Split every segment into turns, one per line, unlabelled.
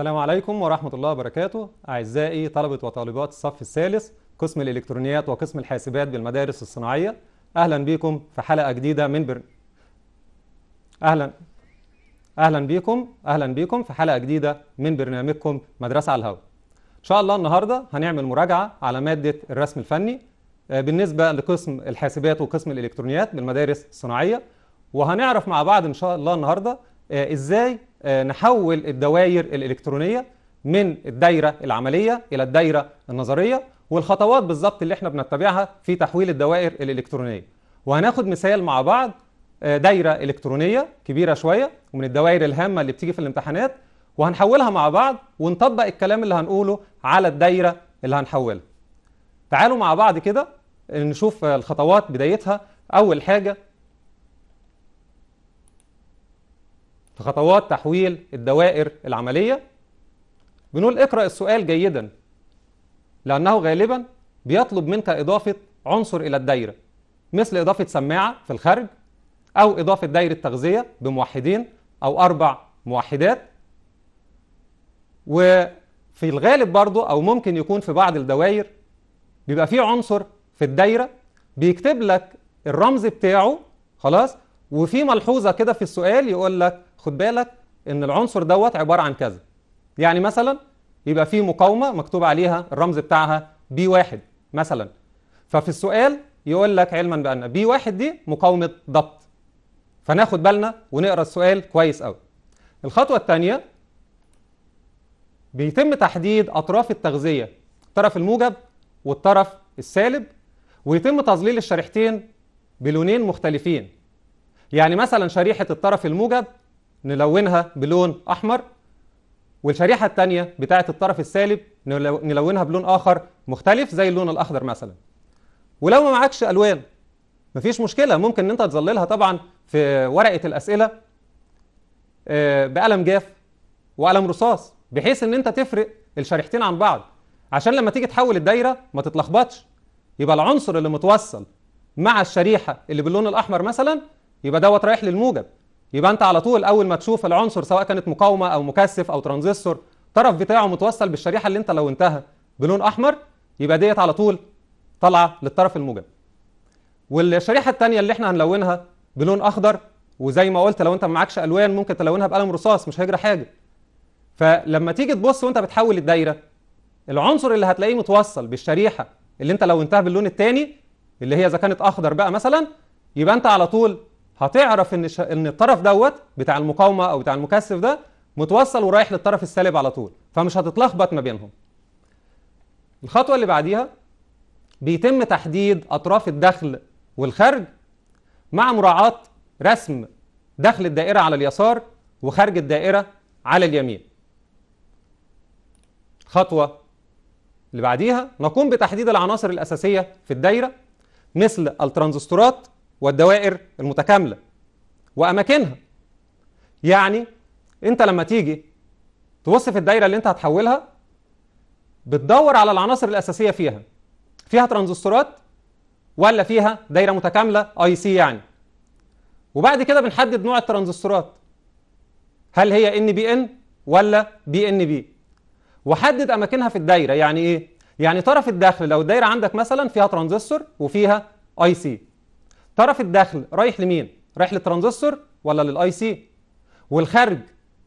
السلام عليكم ورحمة الله وبركاته أعزائي طلبة وطالبات الصف الثالث قسم الإلكترونيات وقسم الحاسبات بالمدارس الصناعية أهلا بكم في حلقة جديدة من بر... أهلا أهلا بكم أهلا بكم في حلقة جديدة من برنامجكم مدرسة على الهواء إن شاء الله النهاردة هنعمل مراجعة على مادة الرسم الفني آه، بالنسبة لقسم الحاسبات وقسم الإلكترونيات بالمدارس الصناعية وهنعرف مع بعض إن شاء الله النهاردة آه، إزاي آه، نحول الدوائر الإلكترونية من الدايرة العملية إلى الدايرة النظرية والخطوات بالظبط اللي احنا بنتبعها في تحويل الدوائر الإلكترونية وهناخد مثال مع بعض آه، دايرة إلكترونية كبيرة شوية ومن الدوائر الهامة اللي بتيجي في الامتحانات وهنحولها مع بعض ونطبق الكلام اللي هنقوله على الدايرة اللي هنحولها تعالوا مع بعض كده نشوف الخطوات بدايتها أول حاجة في خطوات تحويل الدوائر العملية بنقول اقرأ السؤال جيدا لأنه غالبا بيطلب منك إضافة عنصر إلى الدايرة مثل إضافة سماعة في الخارج أو إضافة دايرة تغذية بموحدين أو أربع موحدات وفي الغالب برضو أو ممكن يكون في بعض الدوائر بيبقى فيه عنصر في الدايرة بيكتب لك الرمز بتاعه خلاص وفي ملحوظة كده في السؤال يقول لك خد بالك ان العنصر دوت عباره عن كذا يعني مثلا يبقى في مقاومه مكتوب عليها الرمز بتاعها بي واحد مثلا ففي السؤال يقول لك علما بان بي واحد دي مقاومه ضبط فناخد بالنا ونقرا السؤال كويس قوي الخطوه الثانيه بيتم تحديد اطراف التغذيه الطرف الموجب والطرف السالب ويتم تظليل الشريحتين بلونين مختلفين يعني مثلا شريحه الطرف الموجب نلونها بلون احمر والشريحه الثانيه بتاعه الطرف السالب نلونها بلون اخر مختلف زي اللون الاخضر مثلا ولو ما معكش الوان مفيش مشكله ممكن ان انت تظللها طبعا في ورقه الاسئله آه، بقلم جاف وقلم رصاص بحيث ان انت تفرق الشريحتين عن بعض عشان لما تيجي تحول الدايره ما تتلخبطش يبقى العنصر اللي متوصل مع الشريحه اللي باللون الاحمر مثلا يبقى دوت رايح للموجب يبقى انت على طول اول ما تشوف العنصر سواء كانت مقاومه او مكثف او ترانزستور الطرف بتاعه متوصل بالشريحه اللي انت لونتها بلون احمر يبقى ديت على طول طالعه للطرف الموجب والشريحه الثانيه اللي احنا هنلونها بلون اخضر وزي ما قلت لو انت ما معكش الوان ممكن تلونها بقلم رصاص مش هيجرى حاجه فلما تيجي تبص وانت بتحول الدايره العنصر اللي هتلاقيه متوصل بالشريحه اللي انت لونتها باللون الثاني اللي هي اذا كانت اخضر بقى مثلا يبقى انت على طول هتعرف ان ش... ان الطرف دوت بتاع المقاومه او بتاع المكثف ده متوصل ورايح للطرف السالب على طول فمش هتتلخبط ما بينهم الخطوه اللي بعديها بيتم تحديد اطراف الدخل والخرج مع مراعاه رسم دخل الدائره على اليسار وخارج الدائره على اليمين الخطوه اللي بعديها نقوم بتحديد العناصر الاساسيه في الدايره مثل الترانزستورات والدوائر المتكامله واماكنها يعني انت لما تيجي تبص في الدايره اللي انت هتحولها بتدور على العناصر الاساسيه فيها فيها ترانزستورات ولا فيها دايره متكامله اي سي يعني وبعد كده بنحدد نوع الترانزستورات هل هي ان بي ان ولا بي ان بي وحدد اماكنها في الدايره يعني ايه يعني طرف الداخل لو الدايره عندك مثلا فيها ترانزستور وفيها اي سي طرف الدخل رايح لمين رايح للترانزستور ولا للاي سي والخارج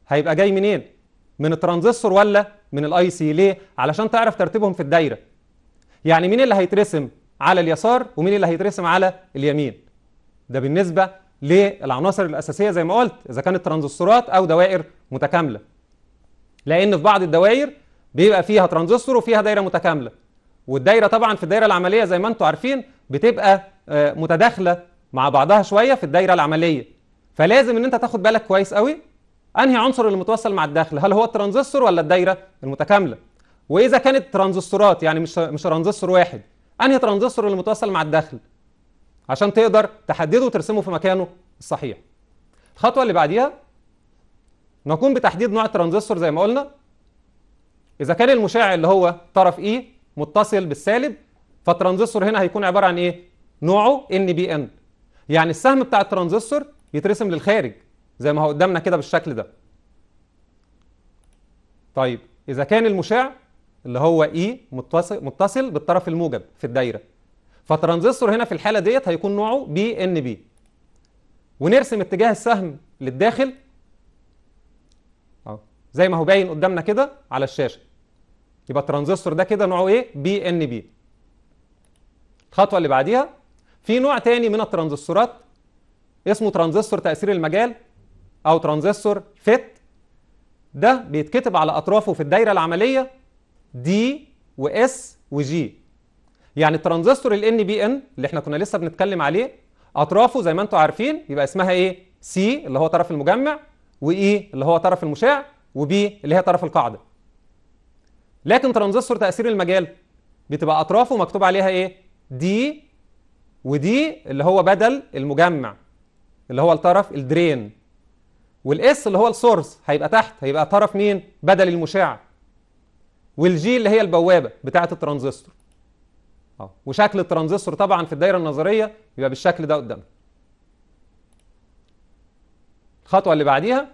هيبقى جاي منين من الترانزستور ولا من الاي سي ليه علشان تعرف ترتيبهم في الدايره يعني مين اللي هيترسم على اليسار ومين اللي هيترسم على اليمين ده بالنسبه للعناصر الاساسيه زي ما قلت اذا كانت ترانزستورات او دوائر متكامله لان في بعض الدوائر بيبقى فيها ترانزستور وفيها دايره متكامله والدايره طبعا في الدايره العمليه زي ما انتم عارفين بتبقى آه، متداخله مع بعضها شويه في الدايره العمليه فلازم ان انت تاخد بالك كويس قوي انهي عنصر اللي متوصل مع الداخل هل هو الترانزستور ولا الدايره المتكامله واذا كانت ترانزستورات يعني مش مش ترانزستور واحد انهي ترانزستور اللي متوصل مع الداخل عشان تقدر تحدده وترسمه في مكانه الصحيح الخطوه اللي بعديها نقوم بتحديد نوع الترانزستور زي ما قلنا اذا كان المشع اللي هو طرف اي e متصل بالسالب فالترانزستور هنا هيكون عباره عن ايه نوعه ان بي ان يعني السهم بتاع الترانزستور يترسم للخارج زي ما هو قدامنا كده بالشكل ده طيب اذا كان المشع اللي هو اي e متصل متصل بالطرف الموجب في الدايره فالترانزستور هنا في الحاله ديت هيكون نوعه بي ان بي ونرسم اتجاه السهم للداخل اهو زي ما هو باين قدامنا كده على الشاشه يبقى الترانزستور ده كده نوعه ايه بي ان بي الخطوه اللي بعديها في نوع تاني من الترانزستورات اسمه ترانزستور تاثير المجال او ترانزستور فت ده بيتكتب على اطرافه في الدايره العمليه دي واس وجي يعني الترانزستور ال ان بي ان اللي احنا كنا لسه بنتكلم عليه اطرافه زي ما انتم عارفين يبقى اسمها ايه سي اللي هو طرف المجمع واي e اللي هو طرف المشع وبي اللي هي طرف القاعده لكن ترانزستور تاثير المجال بتبقى اطرافه مكتوب عليها ايه دي ودي اللي هو بدل المجمع اللي هو الطرف الدرين والاس اللي هو السورس هيبقى تحت هيبقى طرف مين بدل المشع والجي اللي هي البوابه بتاعه الترانزستور اه وشكل الترانزستور طبعا في الدايره النظريه بيبقى بالشكل ده قدامنا الخطوه اللي بعديها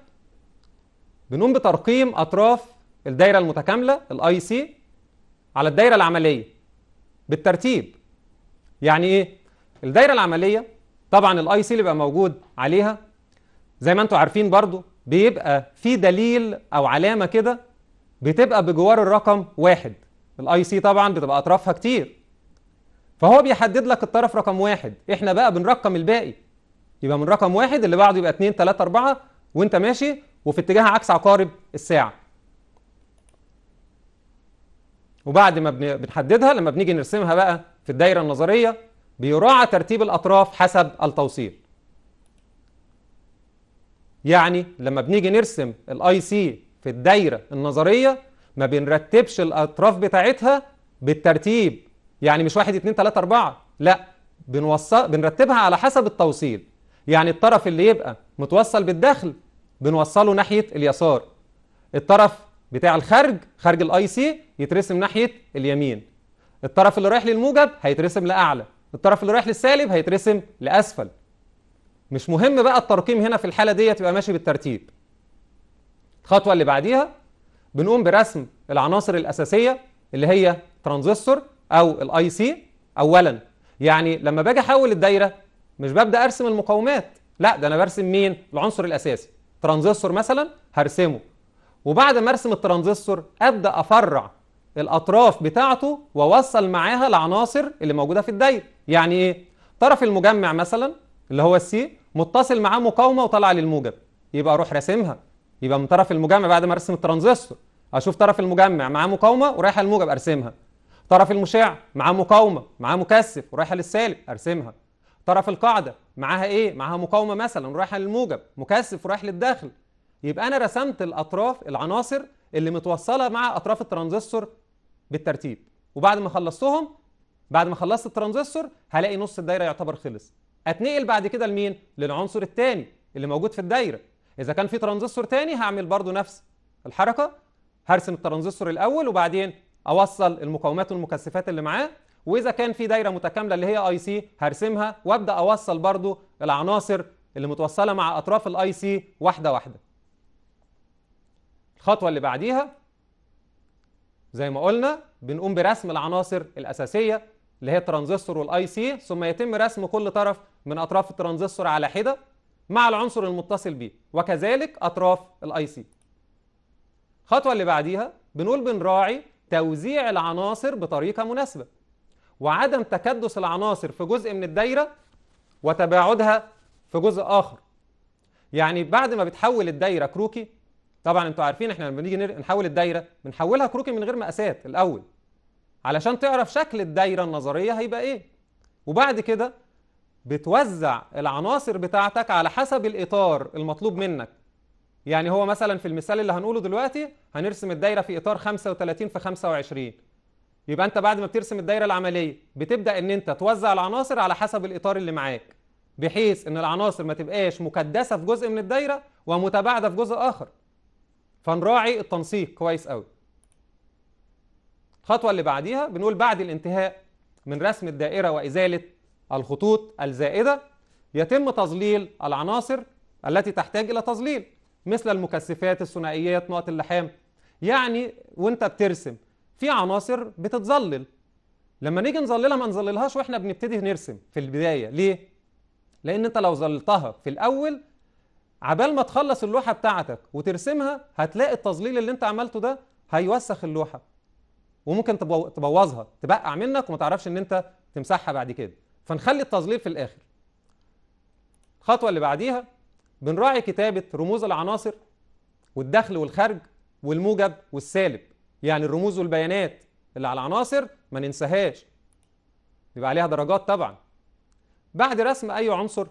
بنقوم بترقيم اطراف الدايره المتكامله الاي سي على الدايره العمليه بالترتيب يعني ايه الدايره العمليه طبعا الاي سي اللي بيبقى موجود عليها زي ما انتم عارفين برضو بيبقى في دليل او علامه كده بتبقى بجوار الرقم واحد الاي سي طبعا بتبقى اطرافها كتير فهو بيحدد لك الطرف رقم واحد احنا بقى بنرقم الباقي يبقى من رقم واحد اللي بعده يبقى 2 3 4 وانت ماشي وفي اتجاه عكس عقارب الساعه وبعد ما بنحددها لما بنيجي نرسمها بقى في الدايرة النظرية بيراعى ترتيب الأطراف حسب التوصيل يعني لما بنيجي نرسم الاي سي في الدايرة النظرية ما بنرتبش الأطراف بتاعتها بالترتيب يعني مش 1 2 3 4 لا بنوصل بنرتبها على حسب التوصيل يعني الطرف اللي يبقى متوصل بالدخل بنوصله ناحية اليسار الطرف بتاع الخارج خارج الاي سي يترسم ناحية اليمين الطرف اللي رايح للموجب هيترسم لاعلى الطرف اللي رايح للسالب هيترسم لاسفل مش مهم بقى الترقيم هنا في الحاله ديت يبقى ماشي بالترتيب الخطوه اللي بعديها بنقوم برسم العناصر الاساسيه اللي هي ترانزستور او الاي سي اولا يعني لما باجي احول الدايره مش ببدا ارسم المقاومات لا ده انا برسم مين العنصر الاساسي ترانزستور مثلا هرسمه وبعد ما ارسم الترانزستور ابدا افرع الاطراف بتاعته ووصل معاها العناصر اللي موجوده في الدايره يعني ايه طرف المجمع مثلا اللي هو السي متصل معاه مقاومه وطالعه للموجب يبقى اروح راسمها يبقى من طرف المجمع بعد ما ارسم الترانزستور اشوف طرف المجمع معاه مقاومه ورايحه للموجب ارسمها طرف المشع معاه مقاومه معاه مكثف ورايحه للسالب ارسمها طرف القاعده معاها ايه معاها مقاومه مثلا ورايحة للموجب مكثف ورايح للداخل يبقى انا رسمت الاطراف العناصر اللي متوصله مع اطراف الترانزستور بالترتيب وبعد ما خلصتهم بعد ما خلصت الترانزستور هلاقي نص الدايره يعتبر خلص اتنقل بعد كده لمين للعنصر الثاني اللي موجود في الدايره اذا كان في ترانزستور ثاني هعمل برضو نفس الحركه هرسم الترانزستور الاول وبعدين اوصل المقاومات والمكثفات اللي معاه واذا كان في دايره متكامله اللي هي اي سي هرسمها وابدا اوصل برضو العناصر اللي متوصله مع اطراف الاي سي واحده واحده الخطوه اللي بعديها زي ما قلنا بنقوم برسم العناصر الأساسية اللي هي الترانزستور والاي سي ثم يتم رسم كل طرف من أطراف الترانزستور على حدة مع العنصر المتصل به وكذلك أطراف الاي سي الخطوة اللي بعديها بنقول بنراعي توزيع العناصر بطريقة مناسبة وعدم تكدس العناصر في جزء من الدايرة وتباعدها في جزء آخر يعني بعد ما بتحول الدايرة كروكي طبعا انتوا عارفين احنا لما بنيجي نحول الدايره بنحولها كروكي من غير مقاسات الاول علشان تعرف شكل الدايره النظريه هيبقى ايه وبعد كده بتوزع العناصر بتاعتك على حسب الاطار المطلوب منك يعني هو مثلا في المثال اللي هنقوله دلوقتي هنرسم الدايره في اطار 35 في 25 يبقى انت بعد ما بترسم الدايره العمليه بتبدا ان انت توزع العناصر على حسب الاطار اللي معاك بحيث ان العناصر ما تبقاش مكدسه في جزء من الدايره ومتباعده في جزء اخر فنراعي التنسيق كويس قوي الخطوه اللي بعديها بنقول بعد الانتهاء من رسم الدائره وازاله الخطوط الزائده يتم تظليل العناصر التي تحتاج الى تظليل مثل المكثفات الثنائيات نقط اللحام يعني وانت بترسم في عناصر بتتظلل لما نيجي نظللها ما نظللهاش واحنا بنبتدي نرسم في البدايه ليه لان انت لو ظللتها في الاول عبال ما تخلص اللوحة بتاعتك وترسمها هتلاقي التظليل اللي انت عملته ده هيوسخ اللوحة وممكن تبوظها تبقع منك وما تعرفش ان انت تمسحها بعد كده فنخلي التظليل في الاخر الخطوة اللي بعديها بنراعي كتابة رموز العناصر والدخل والخرج والموجب والسالب يعني الرموز والبيانات اللي على العناصر ما ننساهاش بيبقى عليها درجات طبعا بعد رسم اي عنصر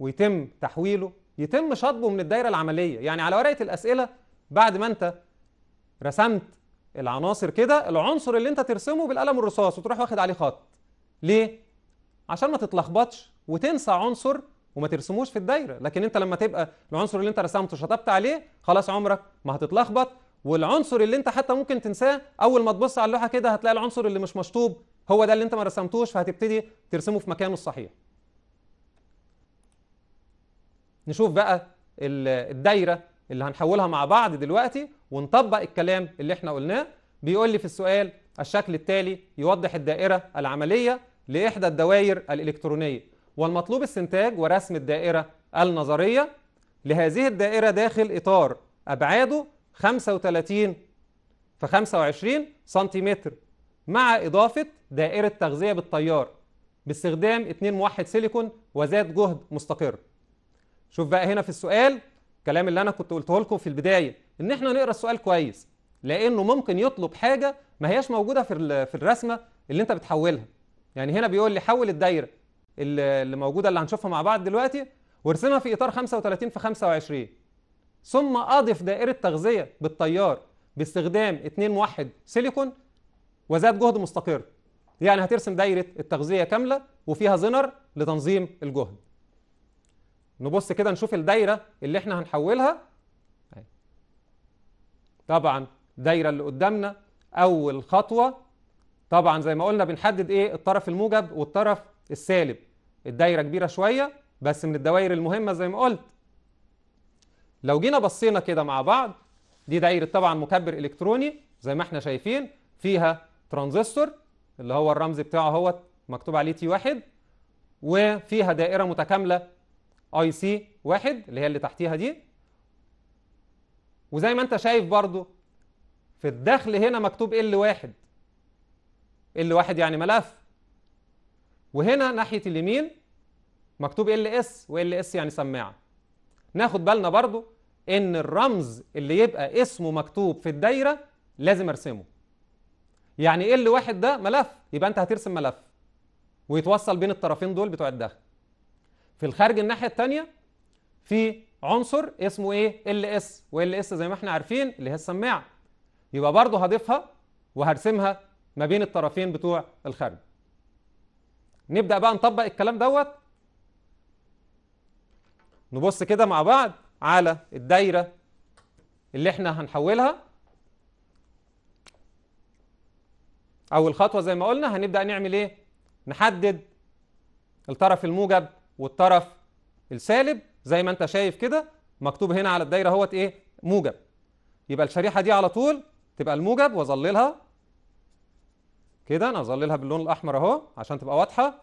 ويتم تحويله يتم شطبه من الدايره العمليه يعني على ورقه الاسئله بعد ما انت رسمت العناصر كده العنصر اللي انت ترسمه بالقلم الرصاص وتروح واخد عليه خط ليه عشان ما تتلخبطش وتنسى عنصر وما ترسموش في الدايره لكن انت لما تبقى العنصر اللي انت رسمته شطبت عليه خلاص عمرك ما هتتلخبط والعنصر اللي انت حتى ممكن تنساه اول ما تبص على اللوحه كده هتلاقي العنصر اللي مش مشطوب هو ده اللي انت ما رسمتوش فهتبتدي ترسمه في مكانه الصحيح نشوف بقى الدايرة اللي هنحولها مع بعض دلوقتي ونطبق الكلام اللي احنا قلناه بيقول لي في السؤال الشكل التالي يوضح الدائرة العملية لإحدى الدوائر الإلكترونية والمطلوب استنتاج ورسم الدائرة النظرية لهذه الدائرة داخل إطار أبعاده 35 في 25 سنتيمتر مع إضافة دائرة تغذية بالتيار باستخدام 2 موحد سيليكون وذات جهد مستقر شوف بقى هنا في السؤال الكلام اللي انا كنت قلته لكم في البدايه ان احنا نقرا السؤال كويس لانه ممكن يطلب حاجه ما هياش موجوده في في الرسمه اللي انت بتحولها يعني هنا بيقول لي حول الدايره اللي موجوده اللي هنشوفها مع بعض دلوقتي وارسمها في اطار 35 في 25 ثم اضف دائره تغذيه بالتيار باستخدام 2 موحد سيليكون وزاد جهد مستقر يعني هترسم دايره التغذيه كامله وفيها زنر لتنظيم الجهد نبص كده نشوف الدايرة اللي احنا هنحولها طبعا الدايرة اللي قدامنا أول خطوة طبعا زي ما قلنا بنحدد ايه الطرف الموجب والطرف السالب الدايرة كبيرة شوية بس من الدوائر المهمة زي ما قلت لو جينا بصينا كده مع بعض دي دايرة طبعا مكبر إلكتروني زي ما احنا شايفين فيها ترانزستور اللي هو الرمز بتاعه هو مكتوب عليه تي واحد وفيها دائرة متكاملة اي سي واحد اللي هي اللي تحتيها دي وزي ما انت شايف برضو في الدخل هنا مكتوب ال واحد ال واحد يعني ملف وهنا ناحية اليمين مكتوب ال اس وال اس يعني سماعة ناخد بالنا برضو ان الرمز اللي يبقى اسمه مكتوب في الدايرة لازم ارسمه يعني ال واحد ده ملف يبقى انت هترسم ملف ويتوصل بين الطرفين دول بتوع الدخل في الخارج الناحيه الثانيه في عنصر اسمه ايه ال اس وال اس زي ما احنا عارفين اللي هي السماعه يبقى برضه هضيفها وهرسمها ما بين الطرفين بتوع الخارج نبدا بقى نطبق الكلام دوت نبص كده مع بعض على الدايره اللي احنا هنحولها اول خطوه زي ما قلنا هنبدا نعمل ايه نحدد الطرف الموجب والطرف السالب زي ما انت شايف كده مكتوب هنا على الدايره اهوت ايه موجب يبقى الشريحه دي على طول تبقى الموجب واظللها كده انا اظللها باللون الاحمر اهو عشان تبقى واضحه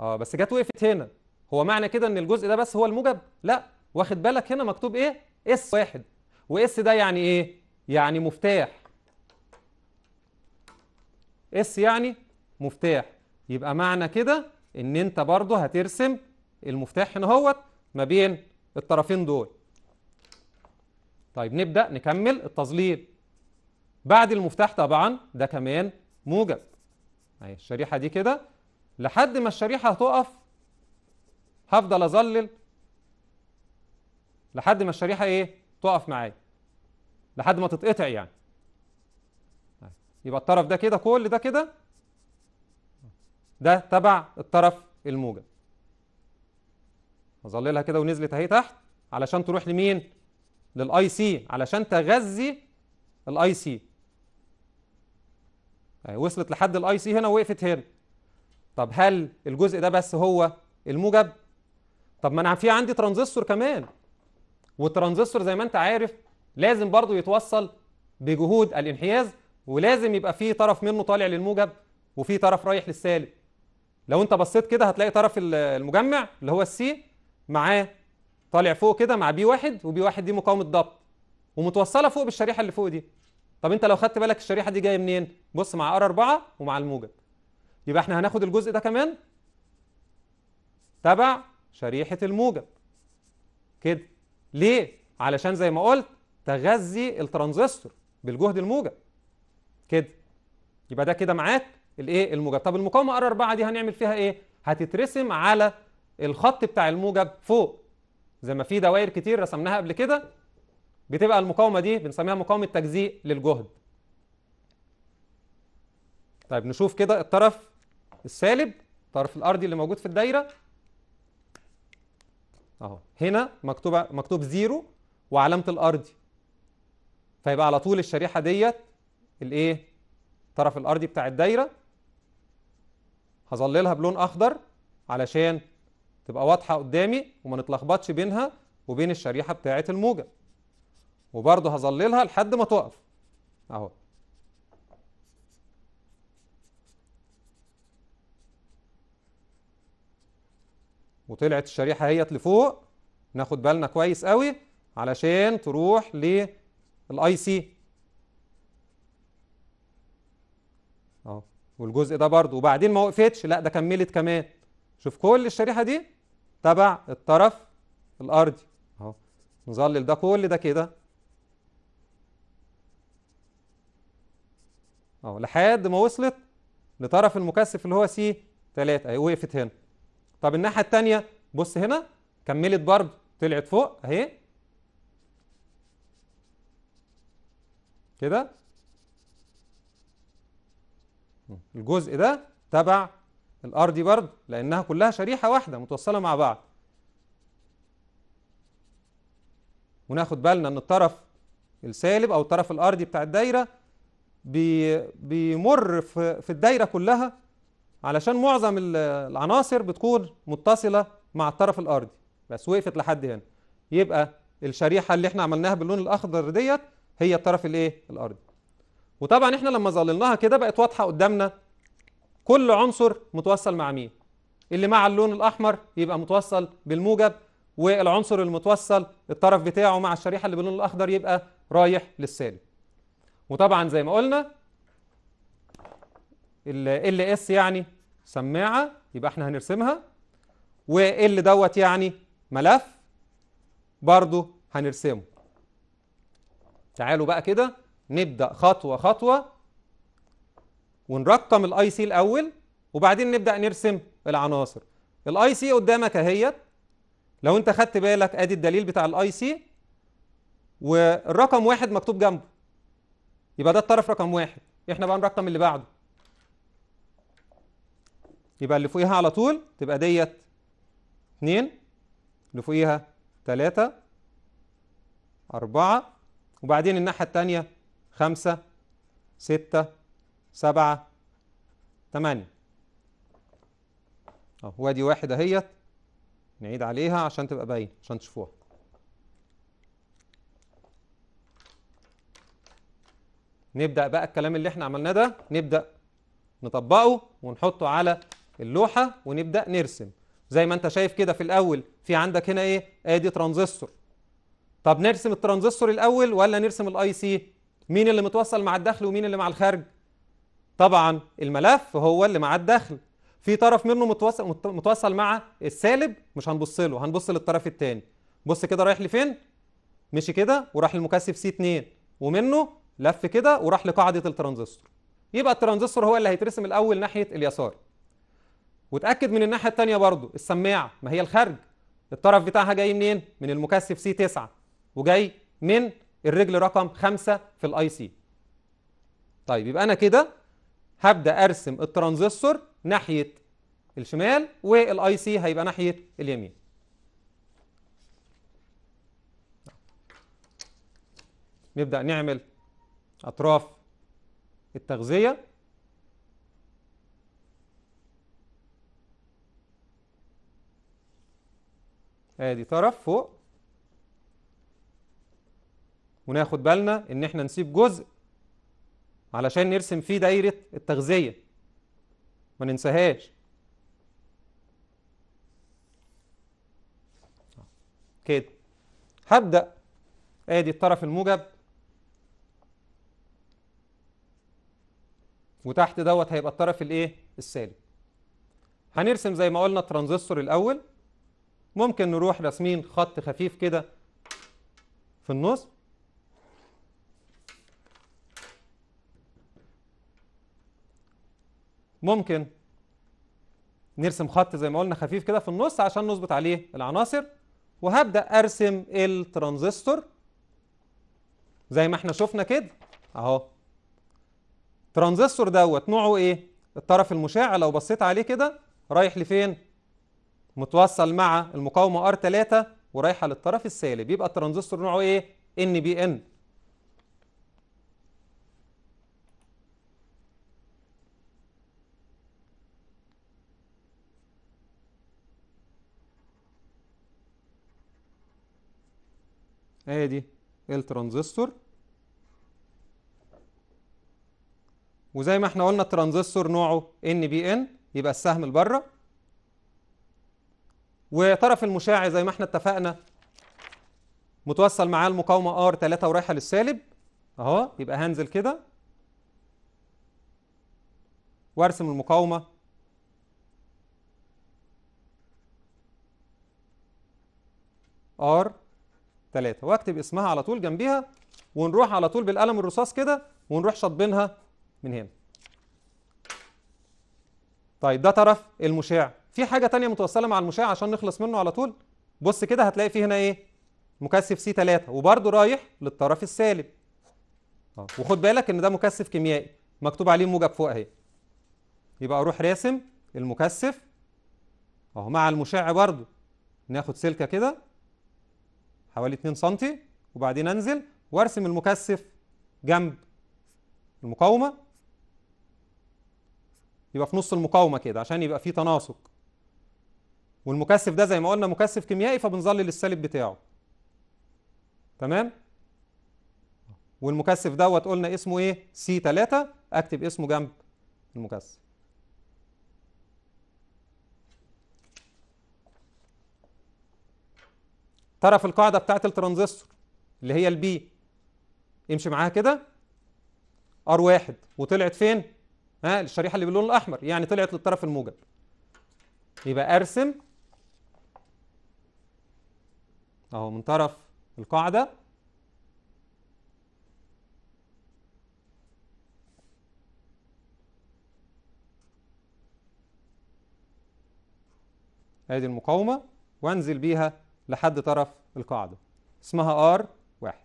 اه بس جت وقفت هنا هو معنى كده ان الجزء ده بس هو الموجب لا واخد بالك هنا مكتوب ايه اس واحد واس ده يعني ايه يعني مفتاح اس يعني مفتاح يبقى معنى كده ان انت برضو هترسم المفتاح هنا هوت ما بين الطرفين دول طيب نبدا نكمل التظليل بعد المفتاح طبعا ده كمان موجب اهي الشريحه دي كده لحد ما الشريحه هتقف هفضل اظلل لحد ما الشريحه ايه تقف معايا لحد ما تتقطع يعني طيب، يبقى الطرف ده كده كل ده كده ده تبع الطرف الموجب هظللها كده ونزلت اهي تحت علشان تروح لمين للاي سي علشان تغذي الاي سي وصلت لحد الاي سي هنا ووقفت هنا طب هل الجزء ده بس هو الموجب طب ما انا في عندي ترانزستور كمان والترانزستور زي ما انت عارف لازم برضو يتوصل بجهود الانحياز ولازم يبقى فيه طرف منه طالع للموجب وفيه طرف رايح للسالب لو انت بصيت كده هتلاقي طرف المجمع اللي هو السي معاه طالع فوق كده مع بي واحد وبي واحد دي مقاومه ضبط ومتوصله فوق بالشريحه اللي فوق دي طب انت لو خدت بالك الشريحه دي جايه منين بص مع ار 4 ومع الموجب يبقى احنا هناخد الجزء ده كمان تبع شريحه الموجب كده ليه علشان زي ما قلت تغذي الترانزستور بالجهد الموجب كده يبقى ده كده معاك الايه الموجب طب المقاومه ار 4 دي هنعمل فيها ايه هتترسم على الخط بتاع الموجب فوق زي ما في دوائر كتير رسمناها قبل كده بتبقى المقاومه دي بنسميها مقاومه تجزيء للجهد طيب نشوف كده الطرف السالب الطرف الارضي اللي موجود في الدايره اهو هنا مكتوبه مكتوب زيرو وعلامه الارضي فيبقى على طول الشريحه ديت الايه الطرف الارضي بتاع الدايره هظللها بلون اخضر علشان تبقى واضحه قدامي وما نتلخبطش بينها وبين الشريحه بتاعه الموجه وبرضو هظللها لحد ما تقف اهو وطلعت الشريحه هيت لفوق ناخد بالنا كويس قوي علشان تروح للاي سي والجزء ده برضه وبعدين ما وقفتش لا ده كملت كمان شوف كل الشريحه دي تبع الطرف الارضي اهو نظلل ده كل ده كده اهو لحد ما وصلت لطرف المكثف اللي هو سي 3 اهي وقفت هنا طب الناحيه الثانيه بص هنا كملت برضه طلعت فوق اهي كده الجزء ده تبع الار دي برضه لانها كلها شريحه واحده متوصله مع بعض وناخد بالنا ان الطرف السالب او الطرف الارضي بتاع الدايره بيمر في الدايره كلها علشان معظم العناصر بتكون متصله مع الطرف الارضي بس وقفت لحد هنا يبقى الشريحه اللي احنا عملناها باللون الاخضر ديت هي الطرف الايه الارضي وطبعا احنا لما ظللناها كده بقت واضحه قدامنا كل عنصر متوصل مع مين اللي مع اللون الاحمر يبقى متوصل بالموجب والعنصر المتوصل الطرف بتاعه مع الشريحه اللي باللون الاخضر يبقى رايح للسالب وطبعا زي ما قلنا ال اس يعني سماعه يبقى احنا هنرسمها وال دوت يعني ملف برضه هنرسمه تعالوا بقى كده نبدأ خطوة خطوة ونرقم الاي سي الأول وبعدين نبدأ نرسم العناصر الاي سي قدامك اهيت لو انت خدت بالك ادي الدليل بتاع الاي سي والرقم واحد مكتوب جنبه يبقى ده الطرف رقم واحد احنا بقى نرقم اللي بعده يبقى اللي فوقيها على طول تبقى ديت اتنين اللي فوقيها تلاتة أربعة وبعدين الناحية التانية خمسة ستة سبعة تمانية اهو وادي واحد اهيت نعيد عليها عشان تبقى باينة عشان تشوفوها نبدأ بقى الكلام اللي احنا عملناه ده نبدأ نطبقه ونحطه على اللوحة ونبدأ نرسم زي ما انت شايف كده في الأول في عندك هنا ايه؟ ادي ترانزستور طب نرسم الترانزستور الأول ولا نرسم الاي سي؟ مين اللي متوصل مع الدخل ومين اللي مع الخارج طبعا الملف هو اللي مع الدخل في طرف منه متوصل متوصل مع السالب مش هنبص له هنبص للطرف الثاني بص كده رايح لفين مشي كده وراح للمكثف سي 2 ومنه لف كده وراح لقاعده الترانزستور يبقى الترانزستور هو اللي هيترسم الاول ناحيه اليسار وتاكد من الناحيه الثانيه برضو السماعه ما هي الخارج الطرف بتاعها جاي منين من المكثف سي 9 وجاي من الرجل رقم خمسة في الاي سي طيب يبقى انا كده هبدا ارسم الترانزستور ناحيه الشمال والاي سي هيبقى ناحيه اليمين نبدا نعمل اطراف التغذيه ادي طرف فوق وناخد بالنا ان احنا نسيب جزء علشان نرسم فيه دايرة التغذية ما ننساهاش كده هبدأ ادي الطرف الموجب وتحت دوت هيبقى الطرف الايه السالب هنرسم زي ما قلنا الترانزستور الاول ممكن نروح راسمين خط خفيف كده في النص ممكن نرسم خط زي ما قلنا خفيف كده في النص عشان نظبط عليه العناصر وهبدأ أرسم الترانزستور زي ما احنا شفنا كده اهو ترانزستور دوت نوعه ايه الطرف المشع لو بصيت عليه كده رايح لفين متوصل مع المقاومة R3 ورايحة للطرف السالب يبقى الترانزستور نوعه ايه NBN ادي الترانزستور وزي ما احنا قلنا الترانزستور نوعه ان بي ان يبقى السهم البرة وطرف المشع زي ما احنا اتفقنا متوصل معاه المقاومه ار 3 ورايحه للسالب اهو يبقى هنزل كده وارسم المقاومه ار 3 واكتب اسمها على طول جنبيها ونروح على طول بالقلم الرصاص كده ونروح شاطبينها من هنا طيب ده طرف المشع في حاجه تانية متوصله مع المشع عشان نخلص منه على طول بص كده هتلاقي فيه هنا ايه مكثف سي 3 وبرده رايح للطرف السالب آه، وخد بالك ان ده مكثف كيميائي مكتوب عليه موجب فوق اهي يبقى اروح راسم المكثف اهو مع المشع برده. ناخد سلكه كده حوالي 2 سم وبعدين انزل وارسم المكثف جنب المقاومه يبقى في نص المقاومه كده عشان يبقى فيه تناسق والمكثف ده زي ما قلنا مكثف كيميائي فبنظلل السالب بتاعه تمام والمكثف دوت قلنا اسمه ايه سي 3 اكتب اسمه جنب المكثف طرف القاعده بتاعه الترانزستور اللي هي البي امشي معاها كده ار واحد وطلعت فين ها الشريحه اللي باللون الاحمر يعني طلعت للطرف الموجب يبقى ارسم اهو من طرف القاعده ادي المقاومه وانزل بيها لحد طرف القاعدة اسمها R واحد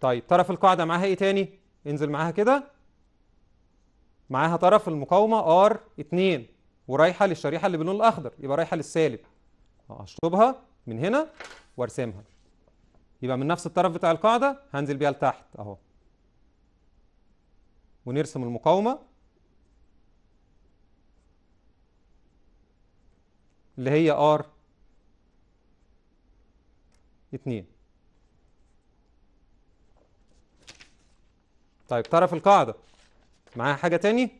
طيب طرف القاعدة معاها ايه تاني انزل معاها كده معاها طرف المقاومة R 2 ورايحة للشريحة اللي باللون الأخضر يبقى رايحة للسالب هشطبها من هنا وارسمها يبقى من نفس الطرف بتاع القاعدة هنزل بيها لتحت اهو ونرسم المقاومة اللي هي R 2 طيب طرف القاعدة معاها حاجة تاني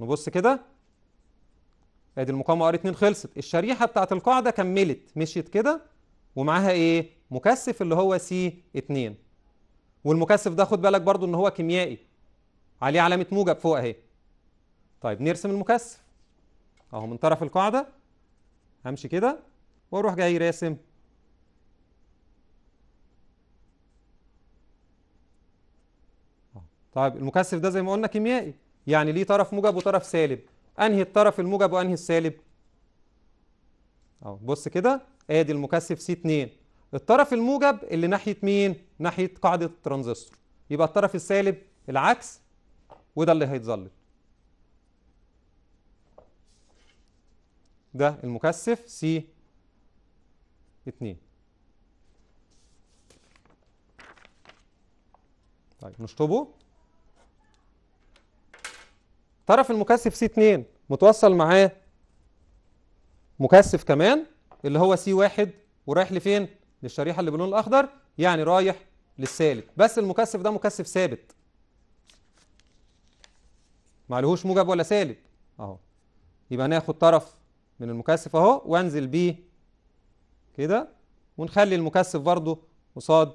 نبص كده ادي المقاومة r 2 خلصت الشريحة بتاعت القاعدة كملت مشيت كده ومعاها ايه مكثف اللي هو سي 2 والمكثف ده خد بالك برضو ان هو كيميائي عليه علامة موجب فوق اهي طيب نرسم المكثف اهو من طرف القاعده همشي كده واروح جاي راسم طيب المكثف ده زي ما قلنا كيميائي يعني ليه طرف موجب وطرف سالب انهي الطرف الموجب وانهي السالب اهو بص كده ادي المكثف سي 2 الطرف الموجب اللي ناحيه مين ناحيه قاعده الترانزستور يبقى الطرف السالب العكس وده اللي هيتظلل ده المكثف سي 2 طيب نشطبه طرف المكثف سي 2 متوصل معاه مكثف كمان اللي هو سي 1 ورايح لفين للشريحه اللي باللون الاخضر يعني رايح للسالب بس المكثف ده مكثف ثابت معلهوش موجب ولا سالب اهو يبقى ناخد طرف من المكثف اهو وانزل بيه كده ونخلي المكثف برضه قصاد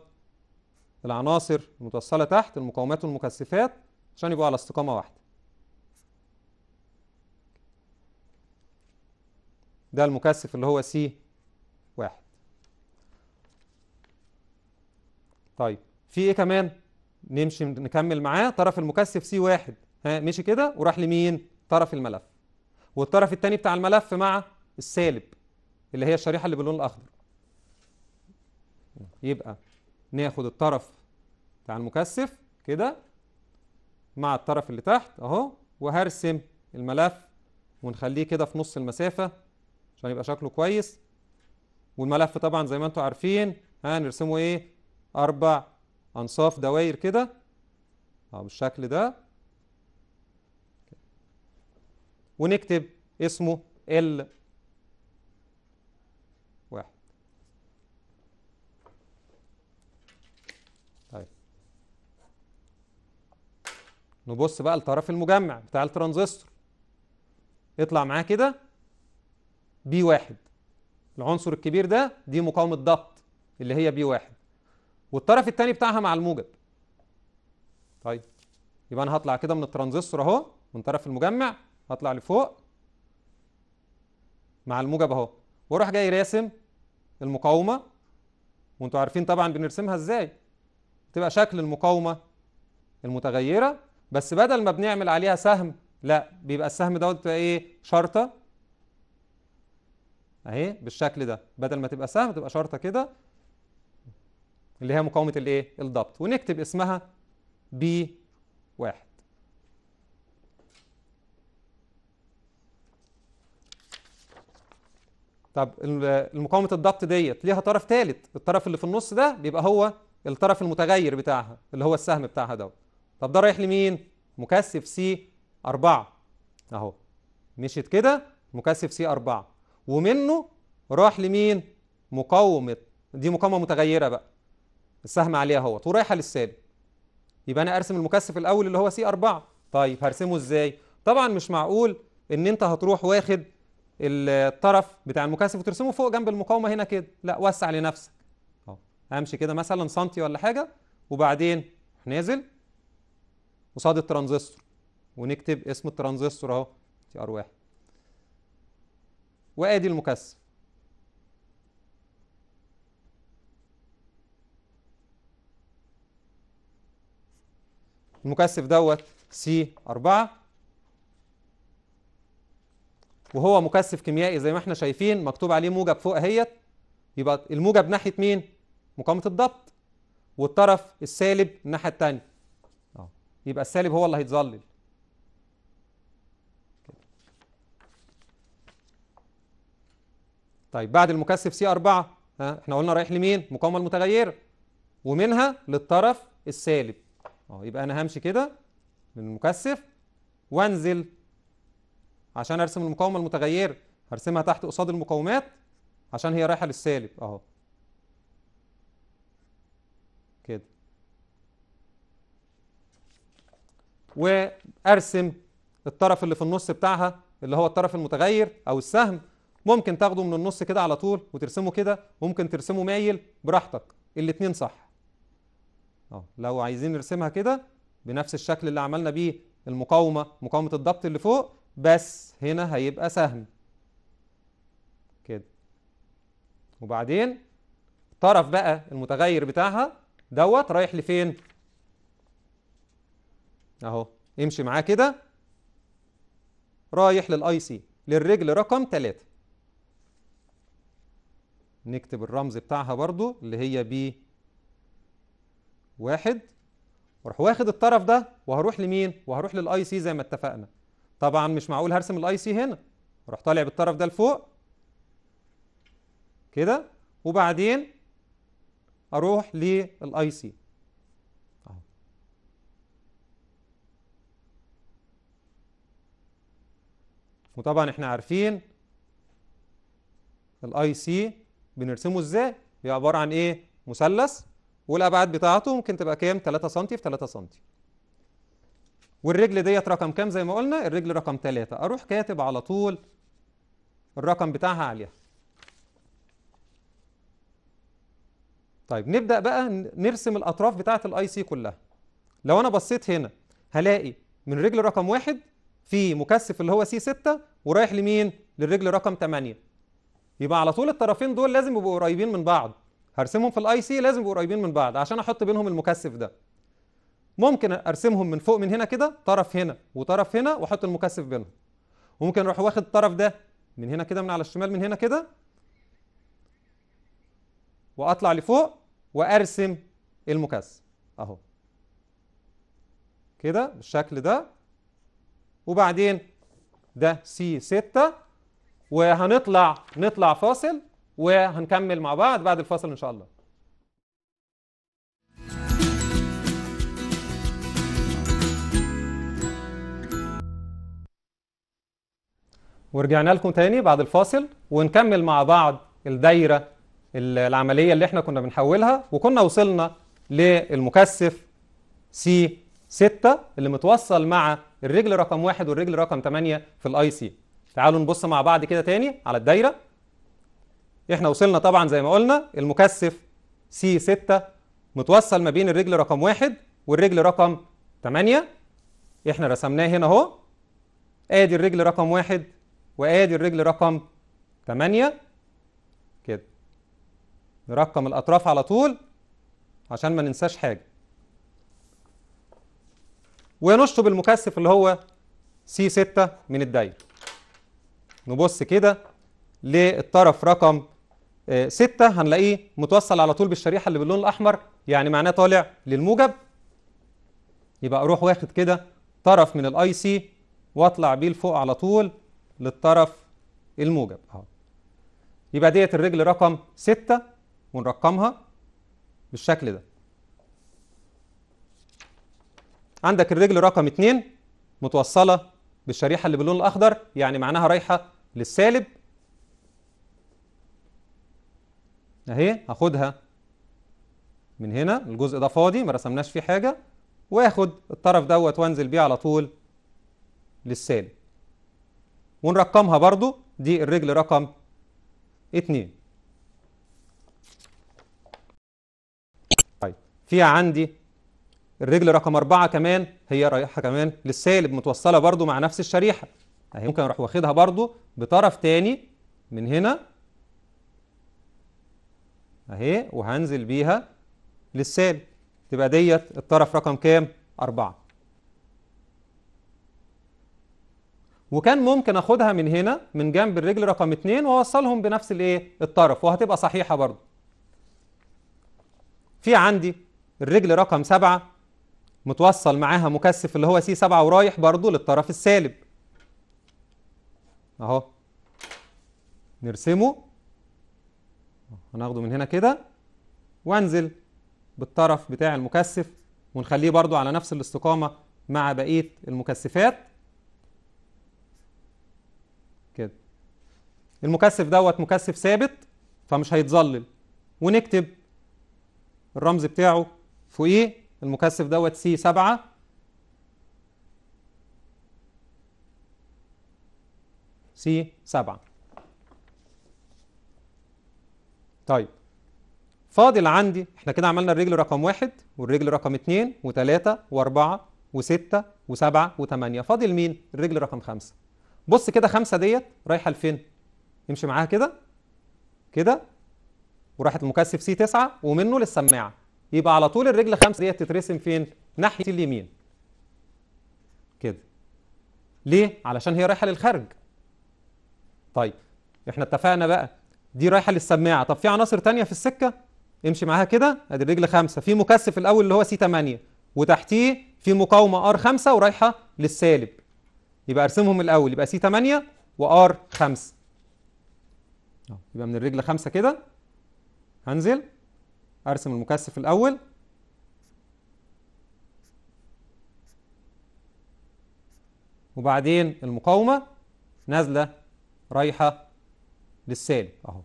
العناصر المتوصله تحت المقاومات والمكثفات عشان يبقوا على استقامه واحده ده المكثف اللي هو سي واحد طيب في ايه كمان نمشي نكمل معاه طرف المكثف سي واحد ها مشي كده وراح لمين طرف الملف والطرف الثاني بتاع الملف مع السالب اللي هي الشريحه اللي باللون الاخضر يبقى ناخد الطرف بتاع المكثف كده مع الطرف اللي تحت اهو وهرسم الملف ونخليه كده في نص المسافه عشان يبقى شكله كويس والملف طبعا زي ما انتم عارفين ها نرسمه ايه اربع انصاف دوائر كده بالشكل ده ونكتب اسمه ال واحد طيب نبص بقى لطرف المجمع بتاع الترانزستور يطلع معاه كده بي واحد العنصر الكبير ده دي مقاومة ضغط اللي هي بي واحد والطرف الثاني بتاعها مع الموجب طيب يبقى انا هطلع كده من الترانزستور اهو من طرف المجمع هطلع لفوق مع الموجب اهو واروح جاي راسم المقاومه وانتوا عارفين طبعا بنرسمها ازاي تبقى شكل المقاومه المتغيره بس بدل ما بنعمل عليها سهم لا بيبقى السهم دوت ايه شرطه اهي بالشكل ده بدل ما تبقى سهم تبقى شرطه كده اللي هي مقاومه الايه الضبط ونكتب اسمها بي واحد طب المقاومه الضبط ديت ليها طرف ثالث الطرف اللي في النص ده بيبقى هو الطرف المتغير بتاعها اللي هو السهم بتاعها دوت طب ده رايح لمين مكثف سي 4 اهو مشيت كده مكثف سي 4 ومنه راح لمين مقاومه دي مقاومه متغيره بقى السهم عليها اهوت ورايحه للسالب يبقى انا ارسم المكثف الاول اللي هو سي 4 طيب هرسمه ازاي طبعا مش معقول ان انت هتروح واخد الطرف بتاع المكثف وترسمه فوق جنب المقاومه هنا كده لا وسع لنفسك اهو امشي كده مثلا سنتي ولا حاجه وبعدين نازل قصاد الترانزستور ونكتب اسم الترانزستور اهو تي ار 1 وادي المكثف المكثف دوت سي 4 وهو مكثف كيميائي زي ما احنا شايفين مكتوب عليه موجب فوق اهيت يبقى الموجب ناحيه مين؟ مقاومه الضبط والطرف السالب الناحيه الثانيه اه يبقى السالب هو اللي هيتظلل طيب بعد المكثف سي 4 ها احنا قلنا رايح لمين؟ مقاومه المتغيره ومنها للطرف السالب اه يبقى انا همشي كده من المكثف وانزل عشان ارسم المقاومه المتغيره هرسمها تحت قصاد المقاومات عشان هي رايحه للسالب اهو كده وارسم الطرف اللي في النص بتاعها اللي هو الطرف المتغير او السهم ممكن تاخده من النص كده على طول وترسمه كده ممكن ترسمه مايل براحتك الاثنين صح اه لو عايزين نرسمها كده بنفس الشكل اللي عملنا بيه المقاومه مقاومه الضبط اللي فوق بس هنا هيبقى سهم كده وبعدين طرف بقى المتغير بتاعها دوت رايح لفين اهو امشي معاه كده رايح للاي سي للرجل رقم 3 نكتب الرمز بتاعها برضو اللي هي بي واحد واروح واخد الطرف ده وهروح لمين وهروح للاي سي زي ما اتفقنا طبعا مش معقول هرسم الاي سي هنا اروح طالع بالطرف ده لفوق كده وبعدين اروح للاي سي وطبعا احنا عارفين الاي سي بنرسمه ازاي هي عباره عن ايه مثلث والابعاد بتاعته ممكن تبقى كام 3 سم في 3 سم والرجل ديت رقم كام زي ما قلنا الرجل رقم 3 اروح كاتب على طول الرقم بتاعها عليها طيب نبدا بقى نرسم الاطراف بتاعه الاي سي كلها لو انا بصيت هنا هلاقي من رجل رقم واحد في مكثف اللي هو سي 6 ورايح لمين للرجل رقم 8 يبقى على طول الطرفين دول لازم يبقوا قريبين من بعض هرسمهم في الاي سي لازم يبقوا قريبين من بعض عشان احط بينهم المكثف ده ممكن ارسمهم من فوق من هنا كده طرف هنا وطرف هنا واحط المكثف بينهم وممكن اروح واخد الطرف ده من هنا كده من على الشمال من هنا كده واطلع لفوق وارسم المكثف اهو كده بالشكل ده وبعدين ده سي 6 وهنطلع نطلع فاصل وهنكمل مع بعض بعد الفاصل ان شاء الله ورجعنا لكم تاني بعد الفاصل ونكمل مع بعض الدايرة العملية اللي احنا كنا بنحولها وكنا وصلنا للمكثف سي 6 اللي متوصل مع الرجل رقم واحد والرجل رقم 8 في الاي سي تعالوا نبص مع بعض كده تاني على الدايرة احنا وصلنا طبعا زي ما قلنا المكثف سي 6 متوصل ما بين الرجل رقم واحد والرجل رقم 8 احنا رسمناه هنا اهو ادي الرجل رقم واحد وادي الرجل رقم 8 كده نرقم الاطراف على طول عشان ما ننساش حاجه ونشطب المكثف اللي هو سي 6 من الدايره نبص كده للطرف رقم 6 آه، هنلاقيه متوصل على طول بالشريحه اللي باللون الاحمر يعني معناه طالع للموجب يبقى اروح واخد كده طرف من الاي سي واطلع بيه لفوق على طول للطرف الموجب اهو يبقى ديت الرجل رقم 6 ونرقمها بالشكل ده عندك الرجل رقم 2 متوصله بالشريحه اللي باللون الاخضر يعني معناها رايحه للسالب اهي هاخدها من هنا الجزء ده فاضي ما رسمناش فيه حاجه واخد الطرف دوت وانزل بيه على طول للسالب ونرقمها برضو دي الرجل رقم اتنين طيب فيها عندي الرجل رقم أربعة كمان هي رايحة كمان للسالب متوصلة برضو مع نفس الشريحة أهي ممكن أروح واخدها برضو بطرف تاني من هنا أهي وهنزل بيها للسالب تبقى ديت الطرف رقم كام؟ أربعة وكان ممكن اخدها من هنا من جنب الرجل رقم اتنين واوصلهم بنفس الايه الطرف وهتبقى صحيحه برضو في عندي الرجل رقم سبعة متوصل معاها مكثف اللي هو سي سبعة ورايح برضو للطرف السالب اهو نرسمه هناخده من هنا كده وانزل بالطرف بتاع المكثف ونخليه برضو على نفس الاستقامة مع بقية المكثفات المكثف دوت مكثف ثابت فمش هيتظلل ونكتب الرمز بتاعه فوقيه المكثف دوت سي 7 سي 7 طيب فاضل عندي احنا كده عملنا الرجل رقم واحد والرجل رقم اتنين وتلاتة واربعة وستة وسبعة وتمانية فاضل مين؟ الرجل رقم خمسة بص كده خمسة ديت رايحة لفين؟ يمشي معاها كده كده وراحت المكثف سي 9 ومنه للسماعه يبقى على طول الرجل 5 ديت تترسم فين ناحيه اليمين كده ليه علشان هي رايحه للخارج طيب احنا اتفقنا بقى دي رايحه للسماعه طب في عناصر ثانيه في السكه امشي معاها كده ادي الرجل 5 في مكثف الاول اللي هو سي 8 وتحتيه في مقاومه ار 5 ورايحه للسالب يبقى ارسمهم الاول يبقى سي 8 وار 5 نعم. يبقى من الرجل خمسة كده هنزل ارسم المكثف الاول وبعدين المقاومة نازلة رايحة للسالب اهو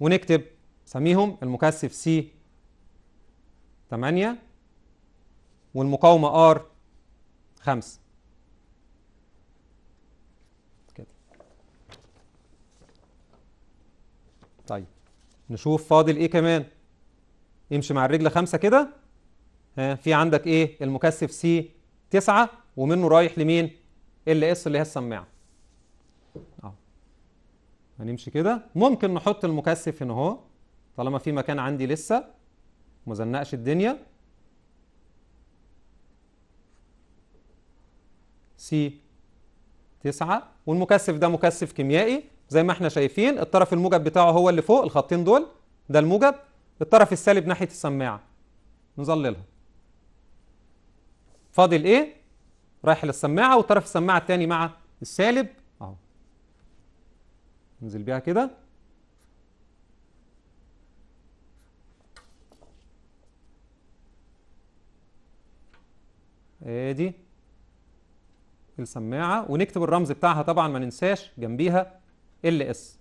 ونكتب سميهم المكثف سي 8 والمقاومة ار 5 طيب نشوف فاضل ايه كمان امشي مع الرجل خمسة كده ها في عندك ايه المكثف سي تسعة ومنه رايح لمين ال اس اللي هي السماعة اهو هنمشي كده ممكن نحط المكثف هنا اهو طالما في مكان عندي لسه مزنقش الدنيا سي تسعة والمكثف ده مكثف كيميائي زي ما احنا شايفين الطرف الموجب بتاعه هو اللي فوق الخطين دول ده الموجب الطرف السالب ناحيه السماعه نظللها فاضل ايه رايح للسماعه وطرف السماعه الثاني مع السالب اهو ننزل بيها كده ادي السماعه ونكتب الرمز بتاعها طبعا ما ننساش جنبيها ال اس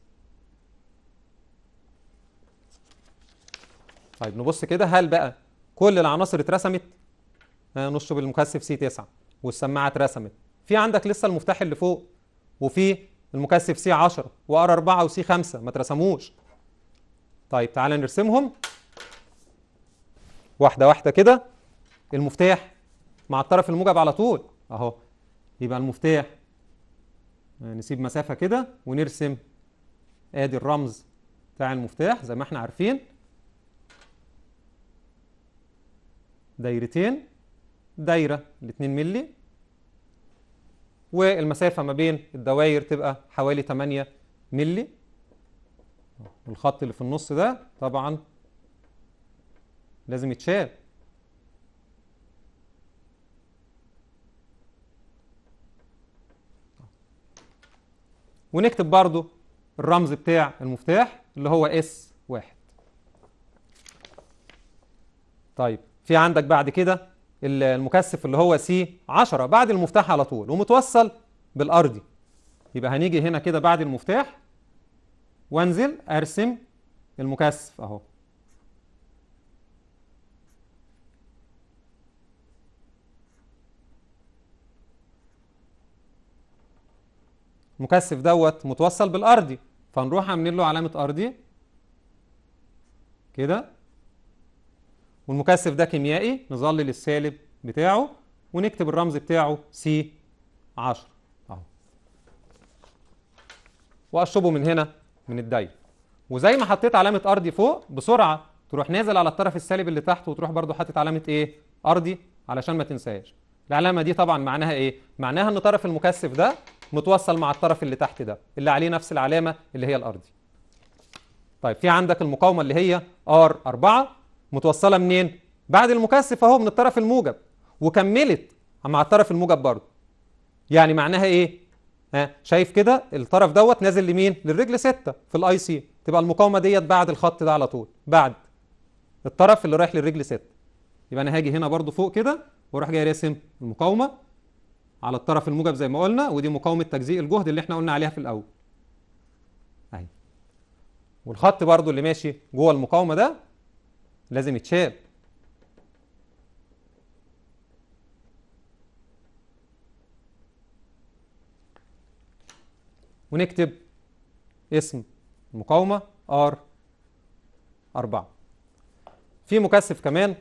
طيب نبص كده هل بقى كل العناصر اترسمت نشطب بالمكثف سي 9 والسماعه اترسمت في عندك لسه المفتاح اللي فوق وفي المكثف سي 10 وار 4 وسي 5 ما اترسموش طيب تعالى نرسمهم واحده واحده كده المفتاح مع الطرف الموجب على طول اهو يبقى المفتاح نسيب مسافة كده ونرسم ادي الرمز بتاع المفتاح زي ما احنا عارفين دايرتين دايرة ال 2 مللي والمسافة ما بين الدوائر تبقى حوالي 8 مللي والخط اللي في النص ده طبعا لازم يتشال ونكتب برضو الرمز بتاع المفتاح اللي هو اس واحد طيب في عندك بعد كده المكثف اللي هو سي 10 بعد المفتاح على طول ومتوصل بالارضي يبقى هنيجي هنا كده بعد المفتاح وانزل ارسم المكثف اهو المكثف دوت متوصل بالارضي فنروح عاملين له علامه ارضي كده والمكثف ده كيميائي نظلل السالب بتاعه ونكتب الرمز بتاعه سي 10 اهو واشربه من هنا من الدايره وزي ما حطيت علامه ارضي فوق بسرعه تروح نازل على الطرف السالب اللي تحت وتروح برضو حاطط علامه ايه ارضي علشان ما تنساش العلامه دي طبعا معناها ايه معناها ان طرف المكثف ده متوصل مع الطرف اللي تحت ده اللي عليه نفس العلامه اللي هي الارضي طيب في عندك المقاومه اللي هي r 4 متوصله منين بعد المكثف اهو من الطرف الموجب وكملت مع الطرف الموجب برضه يعني معناها ايه ها شايف كده الطرف دوت نازل لمين للرجل 6 في الاي سي تبقى المقاومه ديت بعد الخط ده على طول بعد الطرف اللي رايح للرجل 6 يبقى انا هاجي هنا برضه فوق كده واروح جاي راسم المقاومه على الطرف الموجب زي ما قلنا ودي مقاومه تجزيء الجهد اللي احنا قلنا عليها في الاول اهي والخط برضو اللي ماشي جوه المقاومه ده لازم يتشال ونكتب اسم المقاومه ار 4 في مكثف كمان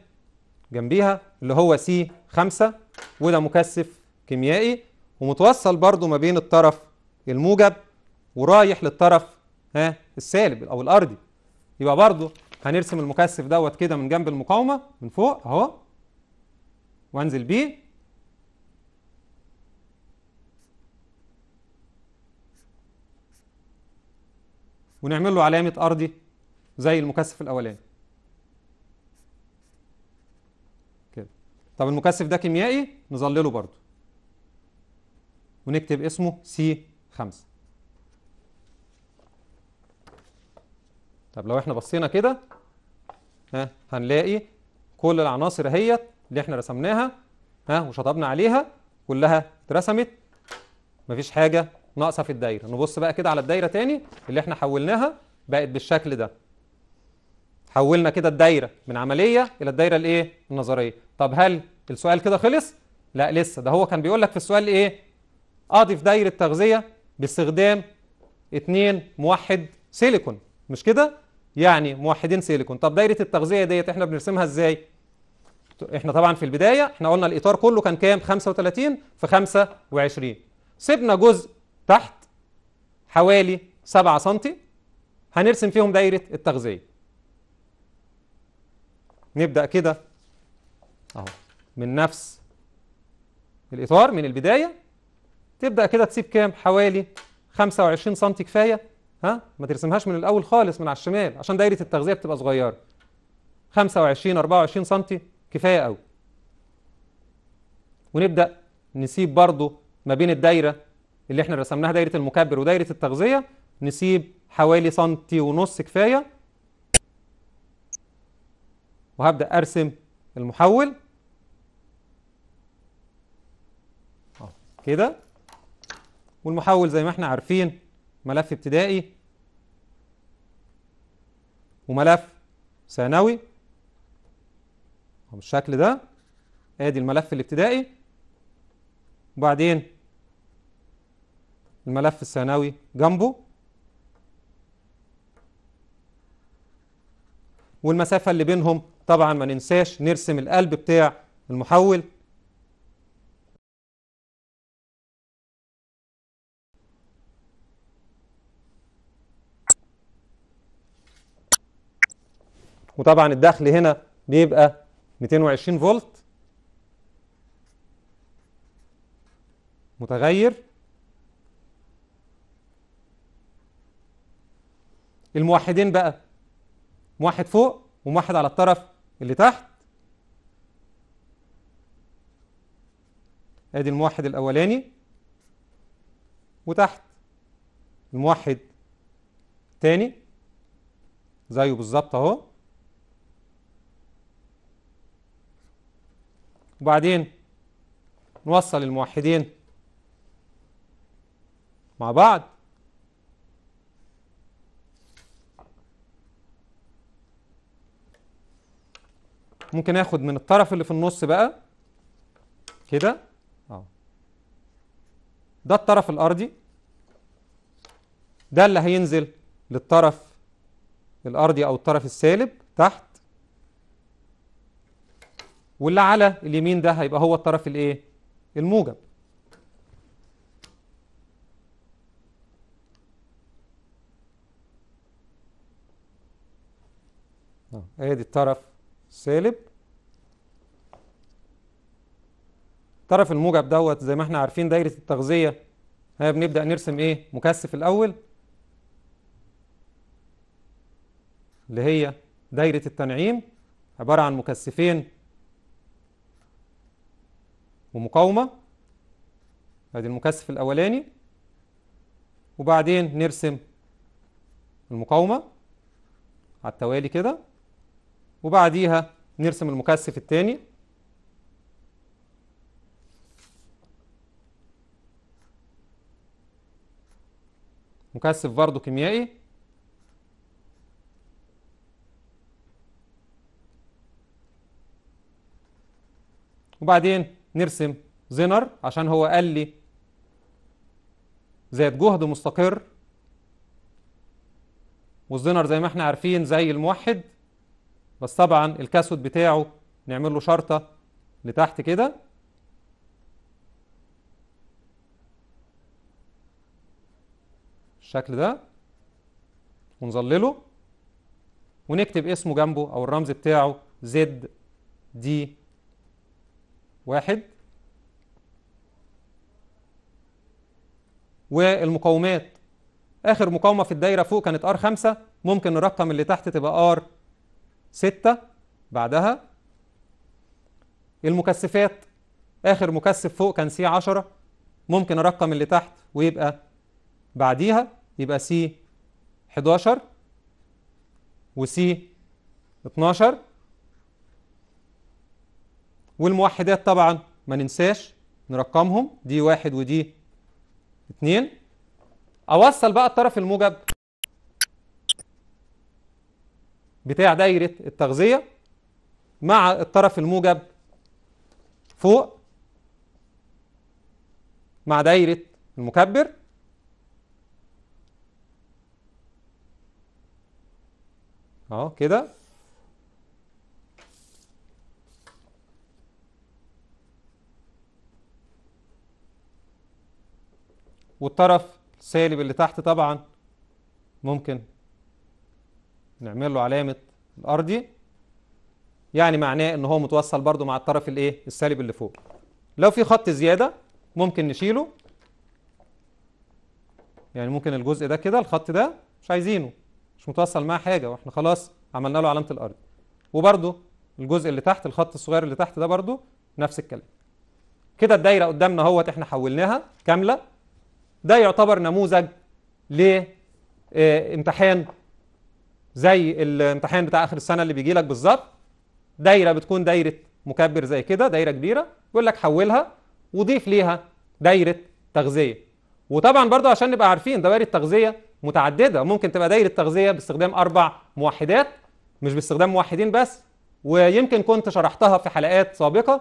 جنبيها اللي هو سي 5 وده مكثف كيميائي ومتوصل برضو ما بين الطرف الموجب ورايح للطرف ها السالب او الارضي يبقى برضو هنرسم المكثف دوت كده من جنب المقاومه من فوق اهو وانزل بيه ونعمل له علامه ارضي زي المكثف الاولاني كده طب المكثف ده كيميائي نظلله برضو ونكتب اسمه سي 5 طب لو احنا بصينا كده ها هنلاقي كل العناصر اهيت اللي احنا رسمناها ها وشطبنا عليها كلها اترسمت مفيش حاجه ناقصه في الدايره نبص بقى كده على الدايره تاني اللي احنا حولناها بقت بالشكل ده حولنا كده الدايره من عمليه الى الدايره الايه النظريه طب هل السؤال كده خلص لا لسه ده هو كان بيقول لك في السؤال ايه اضيف آه، دايرة تغذية باستخدام اتنين موحد سيليكون مش كده؟ يعني موحدين سيليكون طب دايرة التغذية ديت احنا بنرسمها ازاي؟ احنا طبعا في البداية احنا قلنا الإطار كله كان كام؟ 35 في 25 سيبنا جزء تحت حوالي 7 سم هنرسم فيهم دايرة التغذية نبدأ كده اهو من نفس الإطار من البداية تبدأ كده تسيب كام حوالي 25 سم كفاية ها ما ترسمهاش من الأول خالص من على الشمال عشان دايرة التغذية بتبقى صغيرة 25 24 سم كفاية قوي ونبدأ نسيب برضو ما بين الدايرة اللي احنا رسمناها دايرة المكبر ودايرة التغذية نسيب حوالي سنتي ونص كفاية وهبدأ أرسم المحول كده والمحول زي ما احنا عارفين ملف ابتدائي وملف ثانوي بالشكل ده ادي الملف الابتدائي وبعدين الملف الثانوي جنبه والمسافة اللي بينهم طبعا ما ننساش نرسم القلب بتاع المحول وطبعا الدخل هنا بيبقى 220 فولت متغير الموحدين بقى موحد فوق وموحد على الطرف اللي تحت ادي الموحد الاولاني وتحت الموحد تاني زيه بالظبط اهو وبعدين نوصل الموحدين مع بعض ممكن اخد من الطرف اللي في النص بقى كده اه ده الطرف الارضي ده اللي هينزل للطرف الارضي او الطرف السالب تحت واللي على اليمين ده هيبقى هو الطرف الايه الموجب ادي الطرف سالب الطرف الموجب دوت زي ما احنا عارفين دايره التغذيه هنا بنبدا نرسم ايه مكثف الاول اللي هي دايره التنعيم عباره عن مكثفين ومقاومة هذا المكثف الاولاني وبعدين نرسم المقاومة على التوالي كده وبعديها نرسم المكثف الثاني مكثف برضه كيميائي وبعدين نرسم زينر عشان هو قال لي زائد جهد مستقر والزينر زي ما احنا عارفين زي الموحد بس طبعا الكاسود بتاعه نعمل له شرطه لتحت كده الشكل ده ونظلله ونكتب اسمه جنبه او الرمز بتاعه زد دي واحد والمقاومات اخر مقاومه في الدايره فوق كانت ار 5 ممكن نرقم اللي تحت تبقى ار 6 بعدها المكثفات اخر مكثف فوق كان سي 10 ممكن ارقم اللي تحت ويبقى بعديها يبقى سي 11 وسي 12 والموحدات طبعا ما ننساش نرقمهم دي واحد ودي اتنين اوصل بقى الطرف الموجب بتاع دايرة التغذية مع الطرف الموجب فوق مع دايرة المكبر اهو كده والطرف السالب اللي تحت طبعا ممكن نعمل له علامة الأرضي يعني معناه إن هو متوصل برضو مع الطرف الإيه السالب اللي فوق لو في خط زيادة ممكن نشيله يعني ممكن الجزء ده كده الخط ده مش عايزينه مش متوصل معاه حاجة وإحنا خلاص عملنا له علامة الأرض وبرضو الجزء اللي تحت الخط الصغير اللي تحت ده برضو نفس الكلام كده الدايرة قدامنا اهوت إحنا حولناها كاملة ده يعتبر نموذج لامتحان آه، زي الامتحان بتاع اخر السنه اللي بيجي لك بالظبط دايره بتكون دايره مكبر زي كده دايره كبيره يقول لك حولها وضيف ليها دايره تغذيه وطبعا برضو عشان نبقى عارفين دوائر التغذيه متعدده ممكن تبقى دايره تغذيه باستخدام اربع موحدات مش باستخدام موحدين بس ويمكن كنت شرحتها في حلقات سابقه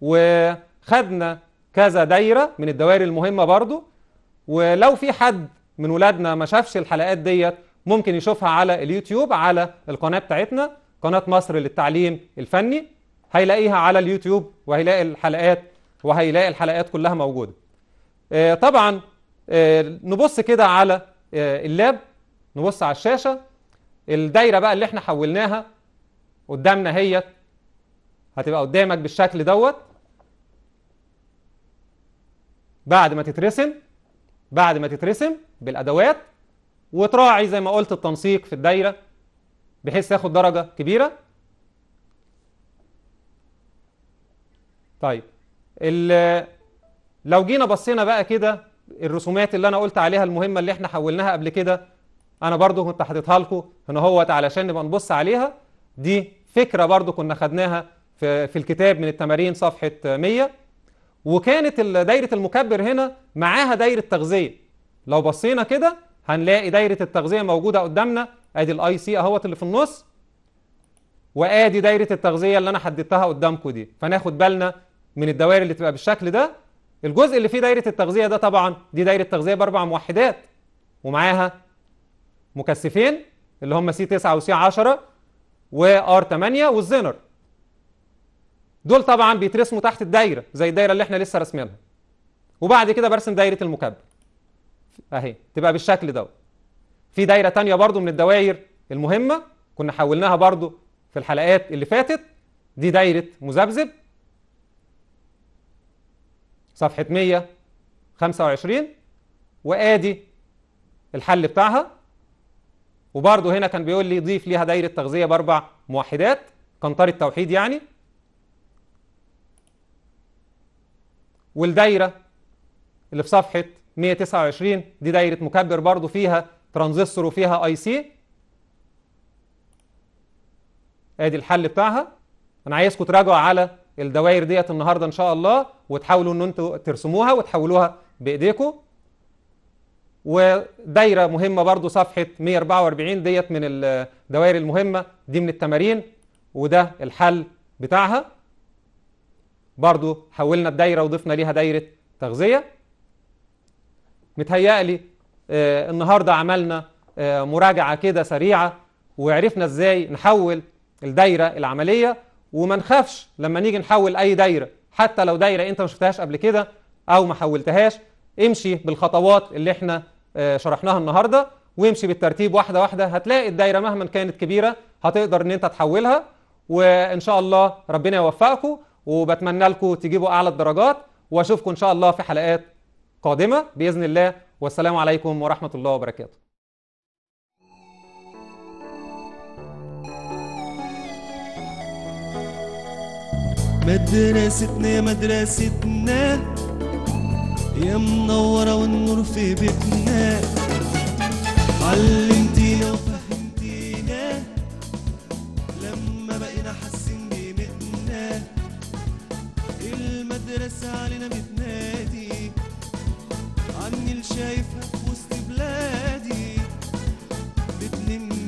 وخدنا كذا دايره من الدوائر المهمه برضو ولو في حد من ولادنا ما شافش الحلقات ديت ممكن يشوفها على اليوتيوب على القناه بتاعتنا قناه مصر للتعليم الفني هيلاقيها على اليوتيوب وهيلاقي الحلقات وهيلاقي الحلقات كلها موجوده آه، طبعا آه، نبص كده على آه، اللاب نبص على الشاشه الدايره بقى اللي احنا حولناها قدامنا هي هتبقى قدامك بالشكل دوت بعد ما تترسم بعد ما تترسم بالادوات وتراعي زي ما قلت التنسيق في الدايره بحيث ياخد درجه كبيره طيب لو جينا بصينا بقى كده الرسومات اللي انا قلت عليها المهمه اللي احنا حولناها قبل كده انا برضو كنت حاططها لكم هنا اهوت علشان نبقى نبص عليها دي فكره برضو كنا خدناها في في الكتاب من التمارين صفحه 100 وكانت دايره المكبر هنا معاها دايره تغذيه لو بصينا كده هنلاقي دايره التغذيه موجوده قدامنا ادي الاي سي اهوت اللي في النص وادي دايره التغذيه اللي انا حددتها قدامكم دي فناخد بالنا من الدوائر اللي تبقى بالشكل ده الجزء اللي فيه دايره التغذيه ده طبعا دي دايره تغذيه باربع موحدات ومعاها مكثفين اللي هم سي 9 وسي 10 وار 8 والزينر دول طبعا بيترسموا تحت الدايره زي الدايره اللي احنا لسه راسمينها وبعد كده برسم دايره المكبر اهي تبقى بالشكل دوت في دايره تانية برضو من الدوائر المهمه كنا حولناها برضو في الحلقات اللي فاتت دي دايره مذبذب صفحه 125 وادي الحل بتاعها وبرضو هنا كان بيقول لي ضيف ليها دايره تغذيه باربع موحدات قنطره توحيد يعني والدايره اللي في صفحه 129 دي دايره مكبر برضو فيها ترانزستور وفيها اي سي ادي الحل بتاعها انا عايزكم تراجعوا على الدوائر ديت النهارده ان شاء الله وتحاولوا ان انتوا ترسموها وتحولوها بايديكم ودايره مهمه برضو صفحه 144 ديت من الدوائر المهمه دي من التمارين وده الحل بتاعها برضو حولنا الدايرة وضفنا ليها دايرة تغذية متهيألي آه النهاردة عملنا آه مراجعة كده سريعة وعرفنا ازاي نحول الدايرة العملية وما نخافش لما نيجي نحول أي دايرة حتى لو دايرة أنت ما شفتهاش قبل كده أو ما حولتهاش امشي بالخطوات اللي احنا آه شرحناها النهاردة وامشي بالترتيب واحدة واحدة هتلاقي الدايرة مهما كانت كبيرة هتقدر ان انت تحولها وان شاء الله ربنا يوفقكم وبتمنى لكم تجيبوا اعلى الدرجات واشوفكم ان شاء الله في حلقات قادمه باذن الله والسلام عليكم ورحمه الله وبركاته مدرستنا يا مدرستنا يا منورة والنور في بيتنا علمتينا دراسة علينا بتنادي عني اللي شايفها في وسط بلادي بتلم